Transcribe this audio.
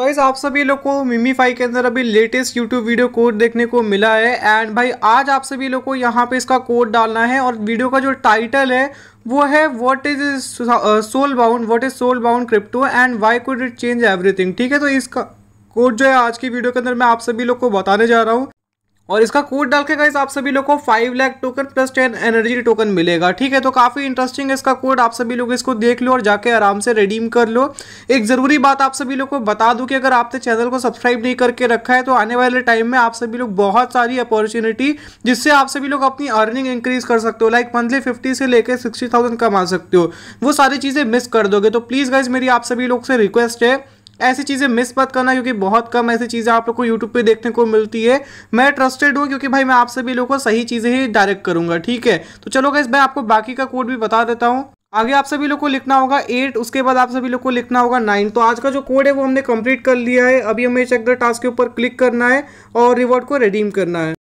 vice आप सभी लोग को मिमी फाई के अंदर अभी लेटेस्ट यूट्यूब वीडियो कोड देखने को मिला है एंड भाई आज आप सभी लोग को यहाँ पे इसका कोड डालना है और वीडियो का जो टाइटल है वो है what is soul bound what is soul bound crypto and why could it change everything ठीक है तो इसका कोड जो है आज की वीडियो के अंदर मैं आप सभी लोग को बताने जा रहा हूँ और इसका कोड डाल के गाइस आप सभी लोग को five lakh token plus ten energy token मिलेगा ठीक है तो काफ़ी इंटरेस्टिंग है इसका कोड आप सभी लोग इसको देख लो और जाके आराम से रिडीम कर लो एक ज़रूरी बात आप सभी लोग को बता दूं कि अगर आपने चैनल को सब्सक्राइब नहीं करके रखा है तो आने वाले टाइम में आप सभी लोग बहुत सारी अपॉर्चुनिटी जिससे आप सभी लोग अपनी अर्निंग इंक्रीज कर सकते हो लाइक मंथली फिफ्टी से लेकर सिक्सटी कमा सकते हो वो सारी चीज़ें मिस कर दोगे तो प्लीज़ गाइज मेरी आप सभी लोग से रिक्वेस्ट है ऐसी चीज़ें मिस मत करना क्योंकि बहुत कम ऐसी चीज़ें आप लोग को यूट्यूब पे देखने को मिलती है मैं ट्रस्टेड हूँ क्योंकि भाई मैं आप सभी लोगों को सही चीज़ें ही डायरेक्ट करूँगा ठीक है तो चलो गाइस मैं आपको बाकी का कोड भी बता देता हूँ आगे आप सभी लोग को लिखना होगा एट उसके बाद आप सभी लोग को लिखना होगा नाइन तो आज का जो कोड है वो हमने कंप्लीट कर लिया है अभी हमें चेक द टास्क के ऊपर क्लिक करना है और रिवॉर्ड को रिडीम करना है